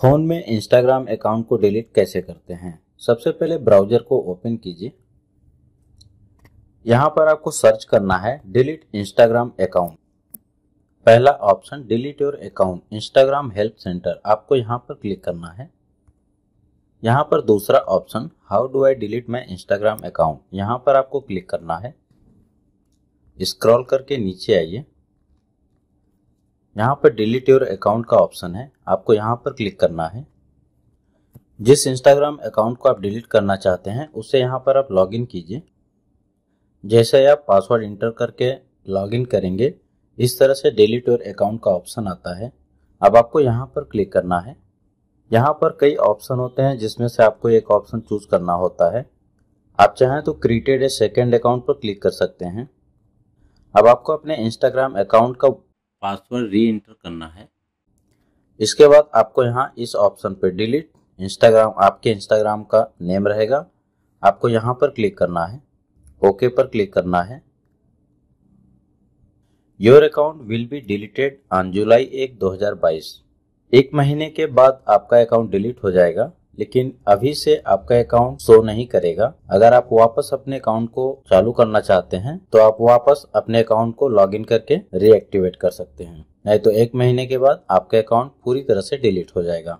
phone में Instagram account को delete कैसे करते हैं सबसे पहले ब्राउज़र को ओपन कीजिए यहाँ पर आपको सर्च करना है डिलीट इंस्टाग्राम अकाउंट पहला option delete your account Instagram help center आपको यहाँ पर क्लिक करना है यहाँ पर दूसरा option how do I delete my Instagram account यहाँ पर आपको क्लिक करना है स्क्रॉल करके नीचे आइए यहाँ पर डिलीट योर अकाउंट का ऑप्शन है आपको यहाँ पर क्लिक करना है जिस इंस्टाग्राम अकाउंट को आप डिलीट करना चाहते हैं उसे यहाँ पर आप लॉगिन कीजिए जैसे आप पासवर्ड इंटर करके लॉगिन करेंगे इस तरह से डिलीट योर अकाउंट का ऑप्शन आता है अब आपको यहाँ पर क्लिक करना है यहाँ पर कई ऑप्शन होते हैं जिसमें से आपको एक ऑप्शन चूज करना होता है आप चाहें तो क्रिएटेड ए सेकेंड अकाउंट पर क्लिक कर सकते हैं अब आपको अपने इंस्टाग्राम अकाउंट का पासवर्ड री इंटर करना है इसके बाद आपको यहाँ इस ऑप्शन पर डिलीट इंस्टाग्राम आपके इंस्टाग्राम का नेम रहेगा आपको यहाँ पर क्लिक करना है ओके पर क्लिक करना है your account will be deleted on July एक 2022 एक महीने के बाद आपका अकाउंट डिलीट हो जाएगा लेकिन अभी से आपका अकाउंट शो नहीं करेगा अगर आप वापस अपने अकाउंट को चालू करना चाहते हैं तो आप वापस अपने अकाउंट को लॉगिन करके रीएक्टिवेट कर सकते हैं नहीं तो एक महीने के बाद आपका अकाउंट पूरी तरह से डिलीट हो जाएगा